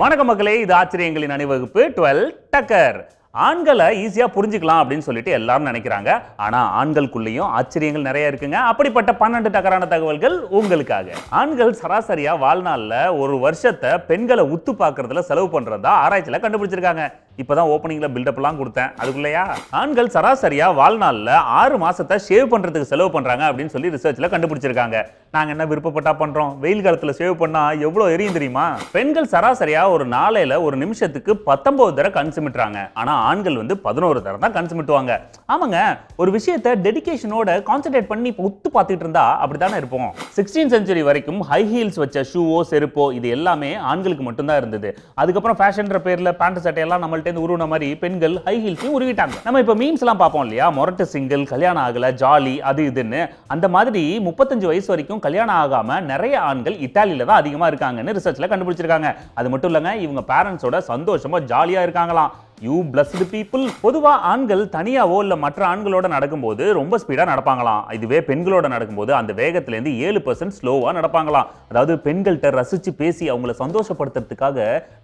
வணக்க மக்களே இது ஆச்சரியங்களின் அணிவகுப்பு டுவெல் டக்கர் ஆண்களை ஈஸியாக புரிஞ்சுக்கலாம் அப்படின்னு சொல்லிட்டு எல்லாரும் நினைக்கிறாங்க ஆனால் ஆண்களுக்குள்ளேயும் ஆச்சரியங்கள் நிறைய இருக்குங்க அப்படிப்பட்ட பன்னெண்டு டக்கரான தகவல்கள் உங்களுக்காக ஆண்கள் சராசரியாக வாழ்நாளில் ஒரு வருஷத்தை பெண்களை உத்து பார்க்கறதுல செலவு பண்ணுறதா ஆராய்ச்சியில் கண்டுபிடிச்சிருக்காங்க இப்போ தான் ஓப்பனிங்கில் பில்டப்லாம் கொடுத்தேன் அதுக்குள்ளையா ஆண்கள் சராசரியாக வாழ்நாளில் ஆறு மாதத்தை ஷேவ் பண்ணுறதுக்கு செலவு பண்ணுறாங்க அப்படின்னு சொல்லி ரிசர்ச்சில் கண்டுபிடிச்சிருக்காங்க நாங்கள் என்ன விருப்பப்பட்டா பண்ணுறோம் வெயில் காலத்தில் சேவ் பண்ணால் எவ்வளோ எரியும் தெரியுமா பெண்கள் சராசரியாக ஒரு நாளையில் ஒரு நிமிஷத்துக்கு பத்தொன்பது தடவை கன்சூமிட்டுறாங்க ஆனால் ஆண்கள் வந்து பதினோரு தடவை தான் கன்சுமிட்டுவாங்க ஆமாங்க ஒரு விஷயத்த டெடிக்கேஷனோட கான்சென்ட்ரேட் பண்ணி இப்ப உத்து பார்த்துட்டு இருந்தா அப்படி தானே இருப்போம் சிக்ஸ்டீன் செஞ்சுரி வரைக்கும் ஹை ஹீல்ஸ் வச்ச ஷூவோ செருப்போ இது எல்லாமே ஆண்களுக்கு மட்டும்தான் இருந்தது அதுக்கப்புறம் ஃபேஷன்ற பேரில் பேண்ட் சட்டையெல்லாம் நம்மள்ட்ட மொரட்டேன்னு உருவின மாதிரி பெண்கள் ஹை ஹீல்ஸையும் உருவிட்டாங்க நம்ம இப்போ மீம்ஸ் எல்லாம் பார்ப்போம் இல்லையா மொரட்டு சிங்கிள் கல்யாணம் ஆகல ஜாலி அது இதுன்னு அந்த மாதிரி முப்பத்தஞ்சு வயசு வரைக்கும் கல்யாணம் ஆகாம நிறைய ஆண்கள் இத்தாலியில தான் அதிகமா இருக்காங்கன்னு ரிசர்ச்ல கண்டுபிடிச்சிருக்காங்க அது மட்டும் இல்லைங்க இவங்க பேரண்ட்ஸோட சந்தோஷமா ஜாலியா இருக்காங்களாம் யூ பிளஸ்டு பீப்புள் பொதுவாக ஆண்கள் தனியாவோ இல்லை மற்ற ஆண்களோட நடக்கும்போது ரொம்ப ஸ்பீடாக நடப்பாங்களாம் இதுவே பெண்களோட நடக்கும்போது அந்த வேகத்திலேருந்து ஏழு பர்சன்ட் ஸ்லோவாக நடப்பாங்களாம் அதாவது பெண்கள்கிட்ட ரசித்து பேசி அவங்கள சந்தோஷப்படுத்துறதுக்காக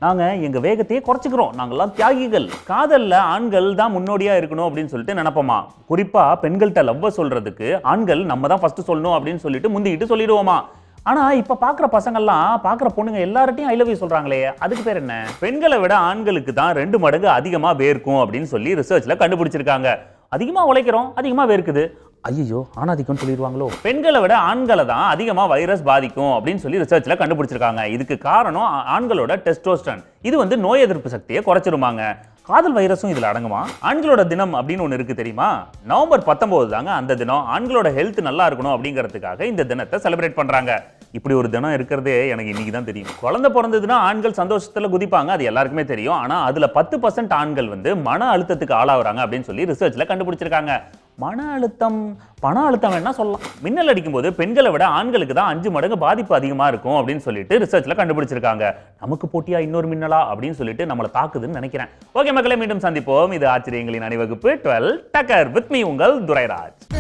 நாங்கள் எங்கள் வேகத்தையே குறைச்சிக்கிறோம் நாங்கள்லாம் தியாகிகள் காதலில் ஆண்கள் தான் முன்னோடியாக இருக்கணும் அப்படின்னு சொல்லிட்டு நினப்போமா குறிப்பாக பெண்கள்கிட்ட லவ்வை சொல்கிறதுக்கு ஆண்கள் நம்ம தான் ஃபஸ்ட்டு சொல்லணும் அப்படின்னு சொல்லிட்டு முந்திக்கிட்டு சொல்லிடுவோமா ஆனால் இப்போ பார்க்குற பசங்கள்லாம் பார்க்குற பொண்ணுங்க எல்லார்ட்டையும் ஐ லவ் யூ சொல்கிறாங்களே அதுக்கு பேர் என்ன பெண்களை விட ஆண்களுக்கு தான் ரெண்டு மடங்கு அதிகமாக வேர்க்கும் அப்படின்னு சொல்லி ரிசர்ச்சில் கண்டுபிடிச்சிருக்காங்க அதிகமாக உழைக்கிறோம் அதிகமாக வேர்க்குது ஐயோ ஆணாதிக்கம் சொல்லிடுவாங்களோ பெண்களை விட ஆண்களை தான் அதிகமாக வைரஸ் பாதிக்கும் அப்படின்னு சொல்லி ரிசர்ச்சில் கண்டுபிடிச்சிருக்காங்க இதுக்கு காரணம் ஆண்களோட டெஸ்டோஸ்டன் இது வந்து நோய் எதிர்ப்பு சக்தியை குறைச்சிருமாங்க காதல் வைரஸும் இதில் அடங்குமா ஆண்களோட தினம் அப்படின்னு ஒன்று இருக்குது தெரியுமா நவம்பர் பத்தொம்போது தாங்க அந்த தினம் ஆண்களோட ஹெல்த் நல்லா இருக்கணும் அப்படிங்கிறதுக்காக இந்த தினத்தை செலிப்ரேட் பண்ணுறாங்க இப்படி ஒரு தினம் இருக்கிறதே எனக்கு இன்னைக்கு தான் தெரியும் குழந்தை பிறந்ததுன்னா ஆண்கள் சந்தோஷத்தில் குதிப்பாங்க அது எல்லாருக்குமே தெரியும் ஆனால் அதில் பத்து பர்சன்ட் ஆண்கள் வந்து மன அழுத்தத்துக்கு ஆளாகிறாங்க அப்படின்னு சொல்லி ரிசர்ச்சில் கண்டுபிடிச்சிருக்காங்க மன அழுத்தம் பண அழுத்தம் என்ன சொல்லலாம் மின்னல் அடிக்கும்போது பெண்களை விட ஆண்களுக்கு தான் அஞ்சு மடங்கு பாதிப்பு அதிகமாக இருக்கும் அப்படின்னு சொல்லிட்டு ரிசர்ச்சில் கண்டுபிடிச்சிருக்காங்க நமக்கு போட்டியா இன்னொரு மின்னலா அப்படின்னு சொல்லிட்டு நம்மளை தாக்குதுன்னு நினைக்கிறேன் ஓகே மக்களை மீண்டும் சந்திப்போம் இது ஆச்சரியங்களின் அணிவகுப்பு டுவெல் டக்கர் வித் மீ உங்கள் துரைராஜ்